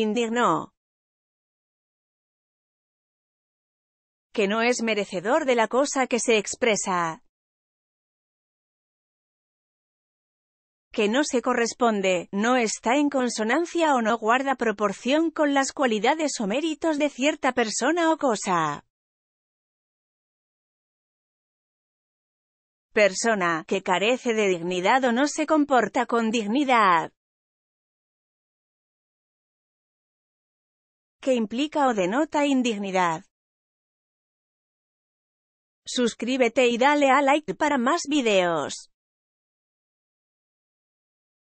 Indigno. Que no es merecedor de la cosa que se expresa. que no se corresponde, no está en consonancia o no guarda proporción con las cualidades o méritos de cierta persona o cosa. Persona, que carece de dignidad o no se comporta con dignidad. que implica o denota indignidad. Suscríbete y dale a like para más videos.